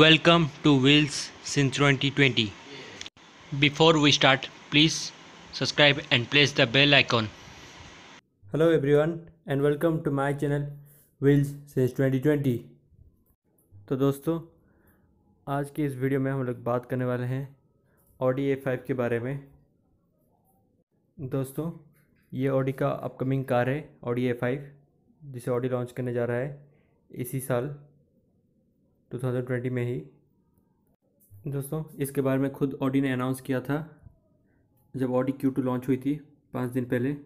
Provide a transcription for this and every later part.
Welcome to Wheels since 2020. Before we start, please subscribe and press the bell icon. Hello everyone and welcome to my channel Wheels since 2020. तो दोस्तों आज के इस video में हम लोग बात करने वाले हैं ऑडी ए फाइव के बारे में दोस्तों ये ऑडी का अपकमिंग कार है ऑडी ए फाइव जिसे ऑडी लॉन्च करने जा रहा है इसी साल 2020 में ही दोस्तों इसके बारे में खुद ऑडी ने अनाउंस किया था जब ऑडी क्यू टू लॉन्च हुई थी पाँच दिन पहले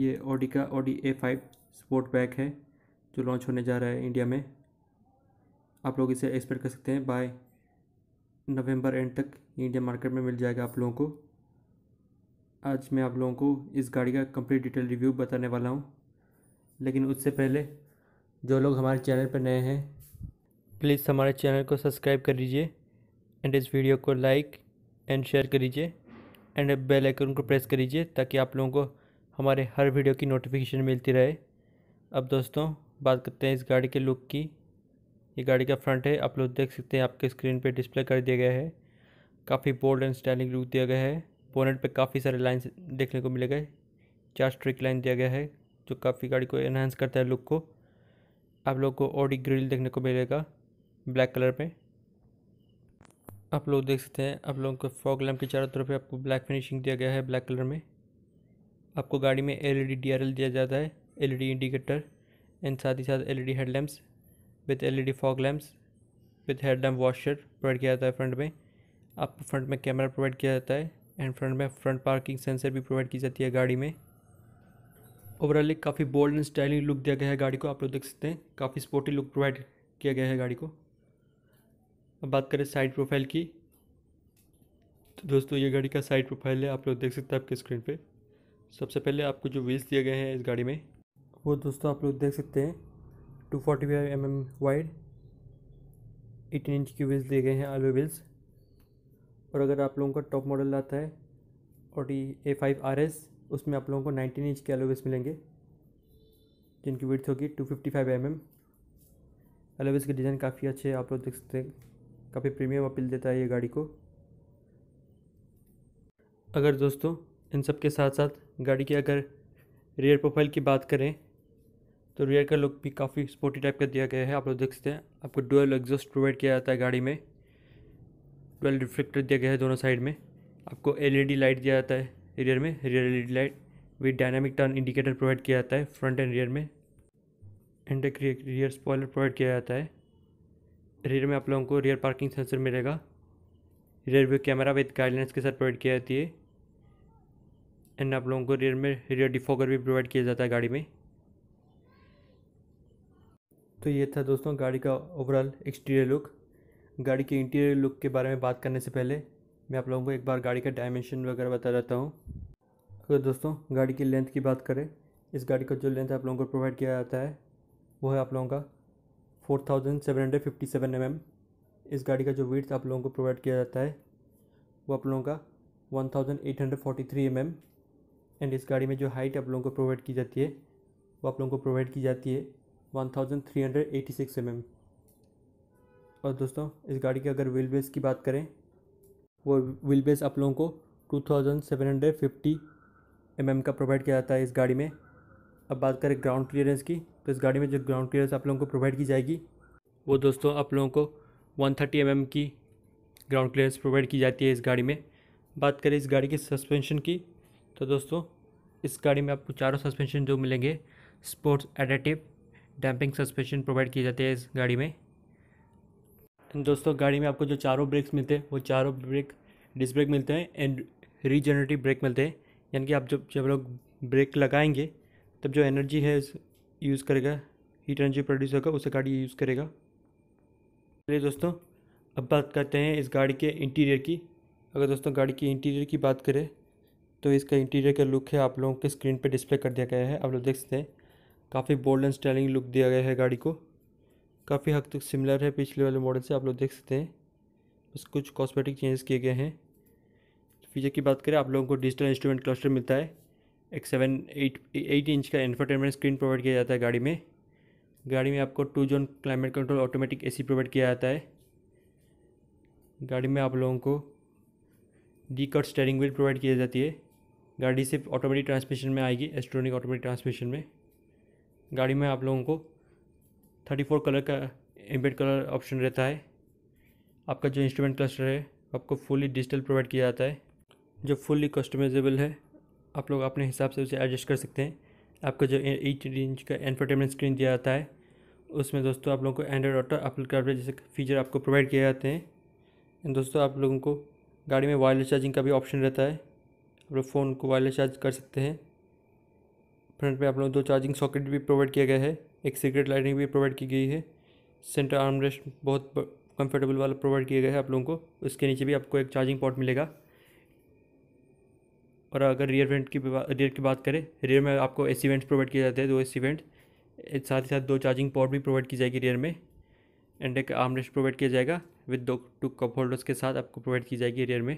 ये ऑडी का Audi A five Sportback है जो लॉन्च होने जा रहा है इंडिया में आप लोग इसे एक्सपेक्ट कर सकते हैं बाय नवंबर एंड तक इंडिया मार्केट में मिल जाएगा आप लोगों को आज मैं आप लोगों को इस गाड़ी का कंप्लीट डिटेल रिव्यू बताने वाला हूँ लेकिन उससे पहले जो लोग हमारे चैनल पर नए हैं प्लीज़ हमारे चैनल को सब्सक्राइब कर लीजिए एंड इस वीडियो को लाइक एंड शेयर कर लीजिए एंड बेल आइकन को प्रेस कर लीजिए ताकि आप लोगों को हमारे हर वीडियो की नोटिफिकेशन मिलती रहे अब दोस्तों बात करते हैं इस गाड़ी के लुक की ये गाड़ी का फ्रंट है आप लोग देख सकते हैं आपके स्क्रीन पे डिस्प्ले कर दिया गया है काफ़ी बोल्ड एंड स्टाइलिंग लुक दिया गया है बोनेट पे काफ़ी सारे लाइन्स देखने को मिले गए चार स्ट्रिक लाइन दिया गया है जो काफ़ी गाड़ी को एनहेंस करता है लुक को आप लोग को ऑडी ग्रिल देखने को मिलेगा ब्लैक कलर पे आप लोग देख सकते हैं आप लोगों को फॉग लैम्प के चारों तरफ आपको ब्लैक फिनिशिंग दिया गया है ब्लैक कलर में आपको गाड़ी में एलईडी डीआरएल दिया जाता है एलईडी इंडिकेटर एंड साथ ही साथ LED headlamps with LED fog lamps with headlamp washer provide किया जाता है फ्रंट में आपको फ्रंट में कैमरा प्रोवाइड किया जाता है एंड फ्रंट में फ्रंट पार्किंग सेंसर भी प्रोवाइड की जाती है गाड़ी में ओवरऑल एक काफ़ी बोल्ड एंड स्टाइलिंग लुक दिया गया है गाड़ी को आप लोग देख सकते हैं काफ़ी स्पोर्टी लुक प्रोवाइड किया गया है गाड़ी को अब बात करें साइड प्रोफाइल की तो दोस्तों ये गाड़ी का साइड प्रोफाइल है आप लोग देख सकते हैं आपके स्क्रीन पे सबसे पहले आपको जो व्हील्स दिए गए हैं इस गाड़ी में वो दोस्तों आप लोग देख सकते हैं two forty five M M wide eighteen inch के व्हील्स दिए गए हैं आलो व्हील्स और अगर आप लोगों का टॉप मॉडल आता है Audi A five R S उसमें आप लोगों को नाइनटीन इंच के एलोवेस मिलेंगे जिनकी विड्थ होगी two fifty five M M alloys के डिज़ाइन काफ़ी अच्छे आप लोग देख सकते हैं काफ़ी प्रीमियम अपील देता है ये गाड़ी को अगर दोस्तों इन सब के साथ साथ गाड़ी की अगर रियर प्रोफाइल की बात करें तो रियर का लुक भी काफ़ी स्पोर्टी टाइप का दिया गया है आप लोग देख सकते हैं आपको डुअल एग्जॉस्ट प्रोवाइड किया जाता है गाड़ी में डुअल रिफ्लेक्टर दिया गया है दोनों साइड में आपको एलईडी लाइट e दिया जाता है रियर में rear L light with dynamic turn indicator provide किया जाता है फ्रंट एंड रियर में एंड एक रियर स्पॉयलर प्रोवाइड किया जाता है रियर में आप लोगों को रियर पार्किंग सेंसर मिलेगा rear view camera with guidelines के साथ प्रोवाइड किया जाती है एंड आप लोगों को रियर में रियर डिफोगर भी प्रोवाइड किया जाता है गाड़ी में तो ये था दोस्तों गाड़ी का ओवरऑल एक्सटीरियर लुक गाड़ी के इंटीरियर लुक के बारे में बात करने से पहले मैं आप लोगों को एक बार गाड़ी का डायमेंशन वगैरह बता देता हूँ अगर दोस्तों गाड़ी की लेंथ की बात करें इस गाड़ी का जो लेंथ आप लोगों को प्रोवाइड किया जाता है वो है आप लोगों का four thousand seven hundred fifty seven M M इस गाड़ी का जो वेट्स आप लोगों को प्रोवाइड किया जाता है वो आप लोगों का one thousand eight hundred forty three M M and इस गाड़ी में जो हाइट आप लोगों को प्रोवाइड की जाती है वो आप लोगों को प्रोवाइड की जाती है one thousand three hundred six M M और दोस्तों इस गाड़ी के अगर व्हील बेस की बात करें वो व्हील बेस आप लोगों को two thousand seven hundred fifty M M का प्रोवाइड किया जाता है इस गाड़ी में अब बात करें ग्राउंड क्लियरेंस की तो इस गाड़ी में जो ग्राउंड क्लियरेंस आप लोगों को प्रोवाइड की जाएगी वो दोस्तों आप लोगों को वन थर्टी एम की ग्राउंड क्लियरेंस प्रोवाइड की जाती है इस गाड़ी में बात करें इस गाड़ी के सस्पेंशन की तो दोस्तों इस गाड़ी में आपको चारों सस्पेंशन जो मिलेंगे स्पोर्ट्स एडेटिव डैम्पिंग सस्पेंशन प्रोवाइड किए जाते हैं इस गाड़ी में तो दोस्तों गाड़ी में आपको जो चारों ब्रेक्स मिलते हैं वो चारों ब्रेक डिस्क ब्रेक मिलते हैं एंड रीजनरेटिव ब्रेक मिलते हैं यानी कि आप जब जब लोग ब्रेक लगाएंगे तब जो एनर्जी है यूज़ करेगा हीट एनर्जी प्रोड्यूस होगा उसे गाड़ी यूज़ करेगा चलिए दोस्तों अब बात करते हैं इस गाड़ी के इंटीरियर की अगर दोस्तों गाड़ी की इंटीरियर की बात करें तो इसका इंटीरियर का लुक है आप लोगों के स्क्रीन पर डिस्प्ले कर दिया गया है आप लोग देख सकते हैं काफ़ी बोल्ड एंड स्टाइलिंग लुक दिया गया है गाड़ी को काफ़ी हद तक सिमिलर है पिछले वाले मॉडल से आप लोग देख सकते हैं बस कुछ कॉस्मेटिक चेंजेस किए गए हैं फीचर की बात करें आप लोगों को डिजिटल इंस्ट्रूमेंट क्लस्टर मिलता है एक सेवन एट एट इंच का इन्फोटेनमेंट स्क्रीन प्रोवाइड किया जाता है गाड़ी में गाड़ी में आपको two zone climate control automatic AC provide किया जाता है गाड़ी में आप लोगों को D cut steering wheel provide की जाती है गाड़ी सिर्फ ऑटोमेटिक ट्रांसमिशन में आएगी एस्ट्रोनिक ऑटोमेटिक ट्रांसमिशन में गाड़ी में आप लोगों को थर्टी फोर कलर का एम्बेड कलर ऑप्शन रहता है आपका जो इंस्ट्रूमेंट क्लस्टर है आपको फुली डिजिटल प्रोवाइड किया जाता है जो फुली कस्टमाइजेबल है आप लोग अपने हिसाब से उसे एडजस्ट कर सकते हैं आपका जो एट इंच का एंटरटेनमेंट स्क्रीन दिया जाता है उसमें दोस्तों आप लोगों को एंड्रॉइड ऑटो अपल कारप्ले जैसे फीचर आपको प्रोवाइड किए जाते हैं एंड दोस्तों आप लोगों को गाड़ी में वायरलेस चार्जिंग का भी ऑप्शन रहता है आप लोग फ़ोन को वायरलेस चार्ज कर सकते हैं फ्रंट में आप लोगों को दो चार्जिंग सॉकेट भी प्रोवाइड किया गया है एक सिगरेट लाइटिंग भी प्रोवाइड की गई है सेंटर आर्म रेस्ट बहुत कंफर्टेबल वाला प्रोवाइड किया गया है आप लोगों को उसके नीचे भी आपको एक चार्जिंग पॉट मिलेगा और अगर रियर वेंट की रियर की बात करें रियर में आपको ए सी वेंट्स प्रोवाइड किए जाते हैं दो ए सी वेंट साथ ही साथ दो चार्जिंग पोर्ट भी प्रोवाइड की जाएगी रियर में एंड एक आर्मरेस्ट प्रोवाइड किया जाएगा विद दो टू कप होल्डर्स के साथ आपको प्रोवाइड की जाएगी रियर में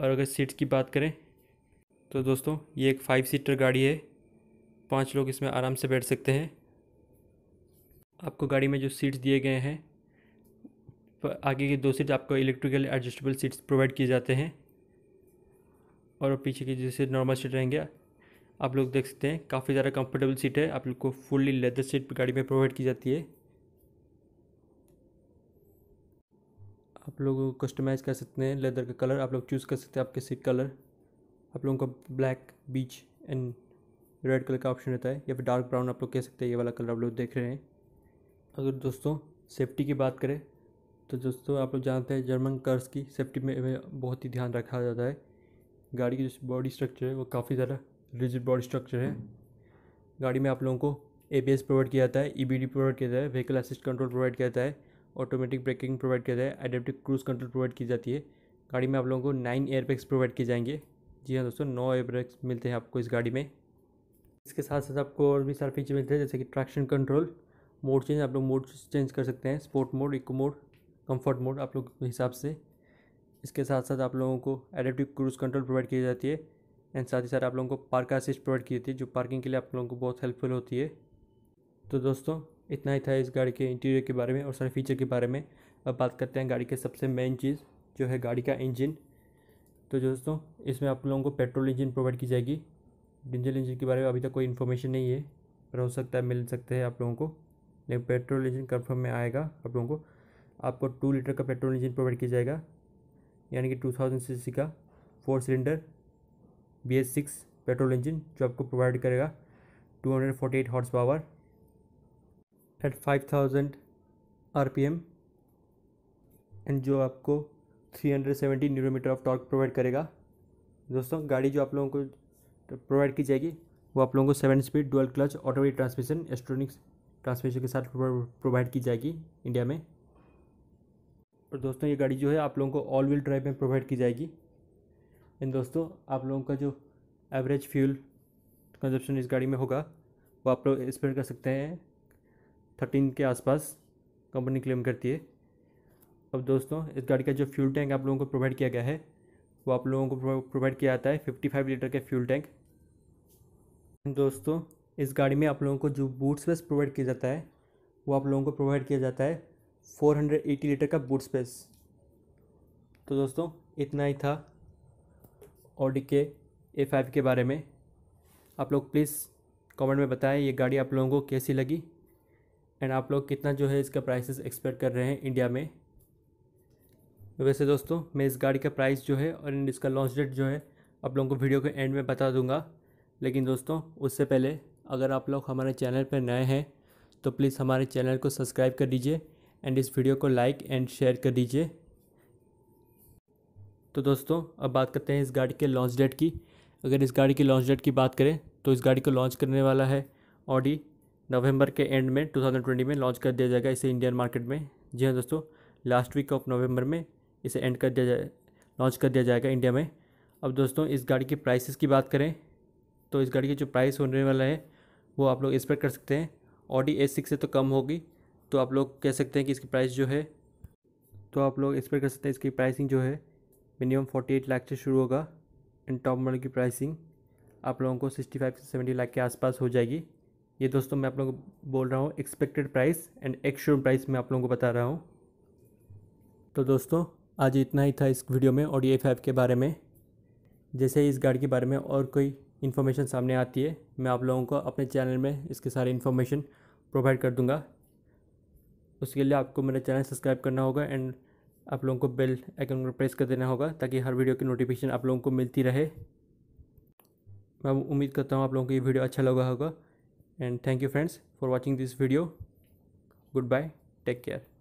और अगर सीट्स की बात करें तो दोस्तों ये एक फाइव सीटर गाड़ी है पाँच लोग इसमें आराम से बैठ सकते हैं आपको गाड़ी में जो सीट्स दिए गए हैं आगे की दो सीट आपको इलेक्ट्रिकल एडजस्टेबल सीट्स प्रोवाइड किए जाते हैं और पीछे की जैसे नॉर्मल सीट रहेंगे आप लोग देख सकते हैं काफ़ी ज़्यादा कंफर्टेबल सीट है आप लोग को फुल्ली लेदर सीट गाड़ी में प्रोवाइड की जाती है आप लोग कस्टमाइज़ कर सकते हैं लेदर का कलर आप लोग चूज़ कर सकते हैं आपके सीट कलर आप लोगों का black beige and red colour का ऑप्शन रहता है या फिर डार्क ब्राउन आप लोग कह सकते हैं ये वाला कलर आप लोग देख रहे हैं अगर दोस्तों सेफ्टी की बात करें तो दोस्तों आप लोग जानते हैं जर्मन कर्स की सेफ्टी में बहुत ही ध्यान रखा जाता है गाड़ी की जो बॉडी स्ट्रक्चर है वो काफ़ी ज़्यादा रिजिड बॉडी स्ट्रक्चर है गाड़ी में आप लोगों को ए प्रोवाइड किया जाता है ई e प्रोवाइड किया जाता है व्हीकल असिस्ट कंट्रोल प्रोवाइड किया जाता है ऑटोमेटिक ब्रेकिंग प्रोवाइड किया जाता है एडेप्टिव क्रूज कंट्रोल प्रोवाइड की जाती है गाड़ी में आप लोगों को नाइन एयरबैग्स प्रोवाइड किए जाएंगे जी हाँ दोस्तों नौ एयरबैग्स मिलते हैं आपको इस गाड़ी में इसके साथ साथ आपको और भी सारे फीचर मिलते हैं जैसे कि ट्रैक्शन कंट्रोल मोड चेंज आप लोग मोड चेंज कर सकते हैं sport mode eco mode comfort mode आप लोग के हिसाब से इसके साथ साथ आप लोगों को एडेप्टिव क्रूज़ कंट्रोल प्रोवाइड की जाती है एंड साथ ही साथ आप लोगों को पार्क असिस्ट प्रोवाइड की जाती है जो पार्किंग के लिए आप लोगों को बहुत हेल्पफुल होती है तो दोस्तों इतना ही था इस गाड़ी के इंटीरियर के बारे में और सारे फीचर के बारे में अब बात करते हैं गाड़ी के सबसे मेन चीज़ जो है गाड़ी का इंजन तो दोस्तों इसमें आप लोगों को पेट्रोल इंजन प्रोवाइड की जाएगी डीजल इंजन के बारे में अभी तक कोई इन्फॉर्मेशन नहीं है पर हो सकता है मिल सकते हैं आप लोगों को लेकिन पेट्रोल इंजन कन्फर्म में आएगा आप लोगों को आपको टू लीटर का पेट्रोल इंजन प्रोवाइड किया जाएगा यानी कि टू थाउजेंड सी सी का four cylinder B S six petrol engine जो आपको प्रोवाइड करेगा two hundred forty eight horse power eight five thousand R P M and जो आपको three hundred seventy newton metre of torque provide करेगा दोस्तों गाड़ी जो आप लोगों को प्रोवाइड की जाएगी वो आप लोगों को seven speed dual clutch automatic transmission S tronic transmission के साथ प्रोवाइड की जाएगी इंडिया में और दोस्तों ये गाड़ी जो है आप लोगों को ऑल व्हील ड्राइव में प्रोवाइड की जाएगी एंड दोस्तों आप लोगों का जो एवरेज फ्यूल कंजप्शन इस गाड़ी में होगा वो आप लोग एक्सपेक्ट कर सकते हैं थर्टीन के आसपास कंपनी क्लेम करती है अब दोस्तों इस गाड़ी का जो फ्यूल टैंक आप लोगों को प्रोवाइड किया गया है वो आप लोगों को प्रोवाइड किया जाता है फिफ्टी फाइव लीटर के फ्यूल टैंक दोस्तों इस गाड़ी में आप लोगों को जो बूट स्पेस प्रोवाइड किया जाता है वो आप लोगों को प्रोवाइड किया जाता है 480 लीटर का बूट स्पेस तो दोस्तों इतना ही था ऑडी के ए फाइव के बारे में आप लोग प्लीज़ कमेंट में बताएं ये गाड़ी आप लोगों को कैसी लगी एंड आप लोग कितना जो है इसका प्राइसेस एक्सपेक्ट कर रहे हैं इंडिया में वैसे दोस्तों मैं इस गाड़ी का प्राइस जो है और इसका लॉन्च डेट जो है आप लोगों को वीडियो के एंड में बता दूंगा लेकिन दोस्तों उससे पहले अगर आप लोग हमारे चैनल पर नए हैं तो प्लीज़ हमारे चैनल को सब्सक्राइब कर दीजिए एंड इस वीडियो को लाइक एंड शेयर कर दीजिए तो दोस्तों अब बात करते हैं इस गाड़ी के लॉन्च डेट की अगर इस गाड़ी की लॉन्च डेट की बात करें तो इस गाड़ी को लॉन्च करने वाला है ऑडी नवंबर के एंड में 2020 में लॉन्च कर दिया जाएगा इसे इंडियन मार्केट में जी हाँ दोस्तों लास्ट वीक ऑफ नवंबर में इसे एंड कर दिया जाए लॉन्च कर दिया जाएगा इंडिया में अब दोस्तों इस गाड़ी की प्राइसेस की बात करें तो इस गाड़ी की जो प्राइस होने वाला है वो आप लोग एक्सपेक्ट कर सकते हैं ऑडी ए सिक्स से तो कम होगी तो आप लोग कह सकते हैं कि इसकी प्राइस जो है तो आप लोग एक्सपेक्ट कर सकते हैं इसकी प्राइसिंग जो है मिनिमम फोर्टी एट लाख से शुरू होगा एंड टॉप मॉडल की प्राइसिंग आप लोगों को सिक्सटी फाइव से सेवेंटी लाख के आसपास हो जाएगी ये दोस्तों मैं आप लोगों को बोल रहा हूँ expected price and ex showroom price मैं आप लोगों को बता रहा हूँ तो दोस्तों आज इतना ही था इस वीडियो में ऑडी ए फाइव के बारे में जैसे ही इस गाड़ी के बारे में और कोई इन्फॉर्मेशन सामने आती है मैं आप लोगों को अपने चैनल में इसके सारे इन्फॉर्मेशन प्रोवाइड कर दूँगा उसके लिए आपको मेरा चैनल सब्सक्राइब करना होगा एंड आप लोगों को बेल आइकन पर प्रेस कर देना होगा ताकि हर वीडियो की नोटिफिकेशन आप लोगों को मिलती रहे मैं उम्मीद करता हूँ आप लोगों को ये वीडियो अच्छा लगा होगा and thank you friends for watching this video good bye take care